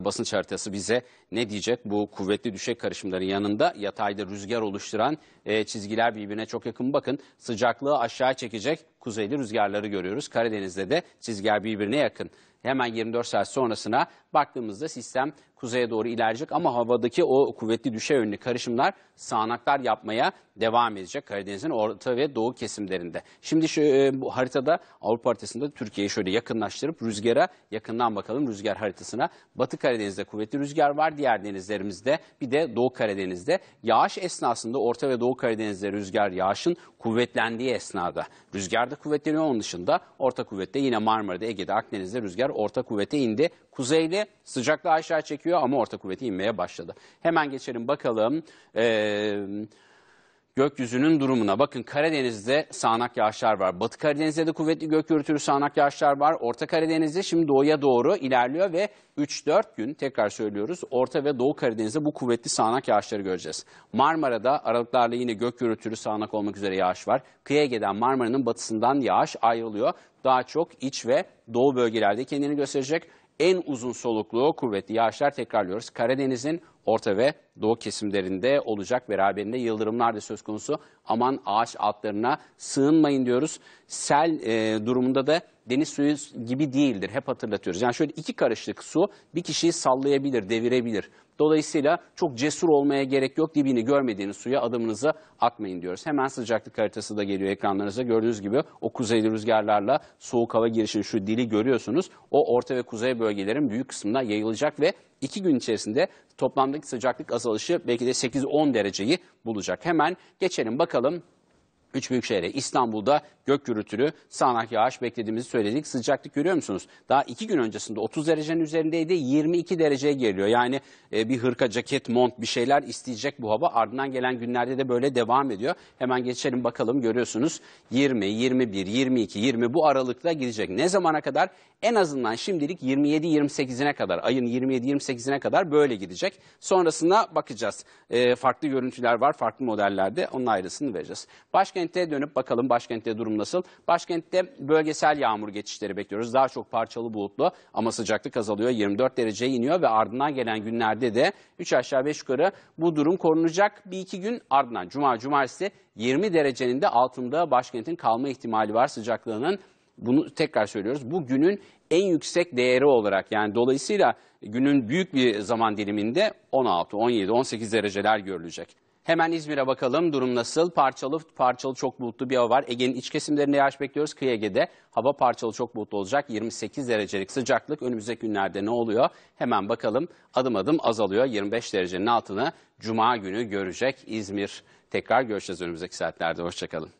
Basın haritası bize ne diyecek? Bu kuvvetli düşek karışımların yanında yatayda rüzgar oluşturan e, çizgiler birbirine çok yakın. Bakın sıcaklığı aşağı çekecek kuzeyli rüzgarları görüyoruz. Karadeniz'de de çizgiler birbirine yakın. Hemen 24 saat sonrasına baktığımızda sistem kuzeye doğru ilerleyecek ama havadaki o kuvvetli düşe yönlü karışımlar sağanaklar yapmaya devam edecek Karadeniz'in orta ve doğu kesimlerinde. Şimdi şu e, bu haritada Avrupa haritasında Türkiye'yi şöyle yakınlaştırıp rüzgara yakından bakalım rüzgar haritasına. Batı Karadeniz'de kuvvetli rüzgar var, diğer denizlerimizde bir de Doğu Karadeniz'de yağış esnasında Orta ve Doğu Karadeniz'de rüzgar yağışın kuvvetlendiği esnada rüzgarda kuvvetleniyor. Onun dışında orta kuvvette yine Marmara'da, Ege'de, Akdeniz'de rüzgar orta kuvvete indi. Kuzeyli sıcaklığı aşağı çekiyor ama orta kuvveti inmeye başladı. Hemen geçelim bakalım. Ee, gökyüzünün durumuna. Bakın Karadeniz'de sağanak yağışlar var. Batı Karadeniz'de de kuvvetli gök gürültülü sağanak yağışlar var. Orta Karadeniz'de şimdi doğuya doğru ilerliyor ve 3-4 gün tekrar söylüyoruz Orta ve Doğu Karadeniz'de bu kuvvetli sağanak yağışları göreceğiz. Marmara'da aralıklarla yine gök gürültülü sağanak olmak üzere yağış var. Kıyıya giden Marmara'nın batısından yağış ayrılıyor. Daha çok iç ve doğu bölgelerde kendini gösterecek en uzun soluklu kuvvetli yağışlar tekrarlıyoruz. Karadeniz'in orta ve doğu kesimlerinde olacak. Beraberinde yıldırımlar da söz konusu. Aman ağaç altlarına sığınmayın diyoruz. Sel e, durumunda da deniz suyu gibi değildir. Hep hatırlatıyoruz. Yani şöyle iki karışlık su bir kişiyi sallayabilir, devirebilir. Dolayısıyla çok cesur olmaya gerek yok. Dibini görmediğiniz suya adımınızı atmayın diyoruz. Hemen sıcaklık haritası da geliyor ekranlarınıza. Gördüğünüz gibi o kuzeyli rüzgarlarla soğuk hava girişini şu dili görüyorsunuz. O orta ve kuzey bölgelerin büyük kısmına yayılacak ve iki gün içerisinde toplamdaki sıcaklık azalışı belki de 8-10 dereceyi bulacak. Hemen geçelim bakalım Üç büyük şehre İstanbul'da gök gürültülü sağanak yağış beklediğimizi söyledik. Sıcaklık görüyor musunuz? Daha iki gün öncesinde 30 derecenin üzerindeydi 22 dereceye geliyor. Yani e, bir hırka, ceket, mont bir şeyler isteyecek bu hava. Ardından gelen günlerde de böyle devam ediyor. Hemen geçelim bakalım görüyorsunuz 20, 21, 22, 20 bu aralıkta gidecek. Ne zamana kadar? En azından şimdilik 27-28'ine kadar ayın 27-28'ine kadar böyle gidecek. Sonrasında bakacağız. E, farklı görüntüler var farklı modellerde onun ayrısını vereceğiz. Başka Başkente dönüp bakalım başkentte durum nasıl? Başkentte bölgesel yağmur geçişleri bekliyoruz. Daha çok parçalı bulutlu ama sıcaklık azalıyor. 24 dereceye iniyor ve ardından gelen günlerde de 3 aşağı 5 yukarı bu durum korunacak. Bir iki gün ardından cuma cumartesi 20 derecenin de altında başkentin kalma ihtimali var sıcaklığının. Bunu tekrar söylüyoruz. Bu günün en yüksek değeri olarak yani dolayısıyla günün büyük bir zaman diliminde 16, 17, 18 dereceler görülecek. Hemen İzmir'e bakalım durum nasıl? Parçalı parçalı çok bulutlu bir hava var. Ege'nin iç kesimlerinde yağış bekliyoruz. Kıyı Ege'de hava parçalı çok bulutlu olacak. 28 derecelik sıcaklık önümüzdeki günlerde ne oluyor? Hemen bakalım adım adım azalıyor. 25 derecenin altını Cuma günü görecek İzmir. Tekrar görüşeceğiz önümüzdeki saatlerde. Hoşçakalın.